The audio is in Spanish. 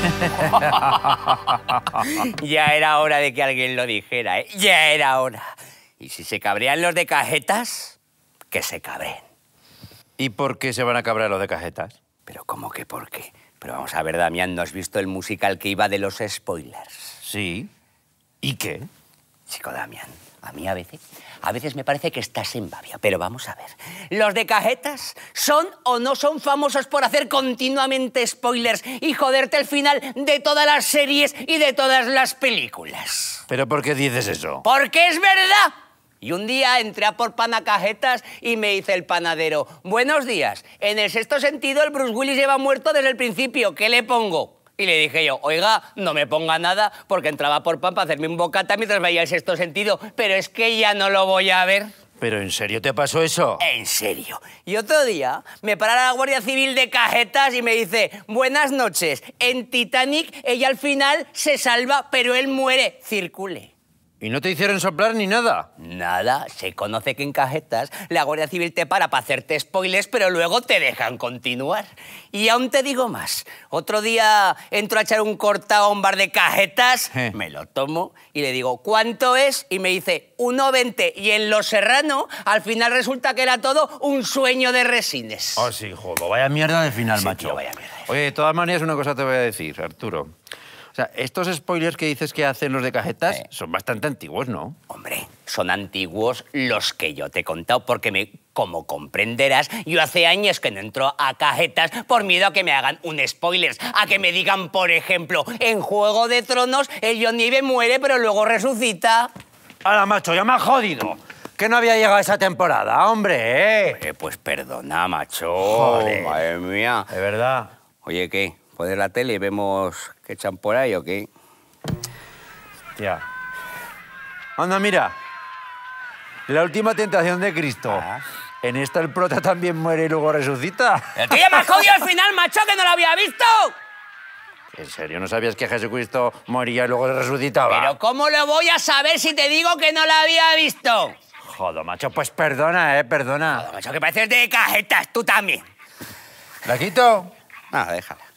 ya era hora de que alguien lo dijera, ¿eh? Ya era hora. Y si se cabrean los de cajetas, que se caben. ¿Y por qué se van a cabrar los de cajetas? Pero ¿cómo que por qué? Pero vamos a ver, Damián, ¿no has visto el musical que iba de los spoilers? Sí. ¿Y qué? Chico Damián, a mí a veces, a veces me parece que estás en babia, pero vamos a ver. ¿Los de cajetas son o no son famosos por hacer continuamente spoilers y joderte el final de todas las series y de todas las películas? ¿Pero por qué dices eso? Porque es verdad. Y un día entré a por pan a cajetas y me dice el panadero, buenos días, en el sexto sentido el Bruce Willis lleva muerto desde el principio, ¿qué le pongo? y le dije yo, oiga, no me ponga nada porque entraba por Pampa para hacerme un bocata mientras veía el sexto sentido, pero es que ya no lo voy a ver. ¿Pero en serio te pasó eso? En serio. Y otro día me parara la Guardia Civil de cajetas y me dice, buenas noches, en Titanic ella al final se salva, pero él muere, circule. ¿Y no te hicieron soplar ni nada? Nada. Se conoce que en cajetas la Guardia Civil te para para hacerte spoilers, pero luego te dejan continuar. Y aún te digo más. Otro día entro a echar un cortado a un bar de cajetas, eh. me lo tomo y le digo, ¿cuánto es? Y me dice, 1,20. Y en lo Serrano, al final resulta que era todo un sueño de resines. Oh, sí, jodo. Vaya mierda de final, sí, macho. Tío, vaya mierda. Oye, de todas maneras, una cosa te voy a decir, Arturo. O sea, estos spoilers que dices que hacen los de cajetas son bastante antiguos, ¿no? Hombre, son antiguos los que yo te he contado porque me como comprenderás, yo hace años que no entro a cajetas por miedo a que me hagan un spoiler, a que me digan, por ejemplo, en Juego de Tronos el John Nieve muere pero luego resucita. ¡Hala, macho, ya me ha jodido! Que no había llegado esa temporada, hombre, ¿eh? pues perdona, macho. Madre mía. De verdad. Oye, ¿qué? poner la tele vemos que echan por ahí o qué. Ya. Anda, mira. La última tentación de Cristo. Ah. En esta el prota también muere y luego resucita. ¡Tío, me has jodido al final, macho, que no lo había visto! ¿En serio? ¿No sabías que Jesucristo moría y luego resucitaba? Pero ¿cómo lo voy a saber si te digo que no lo había visto? Joder, macho, pues perdona, eh, perdona. Joder, macho, que pareces de cajetas, tú también. ¿La quito? No, déjala.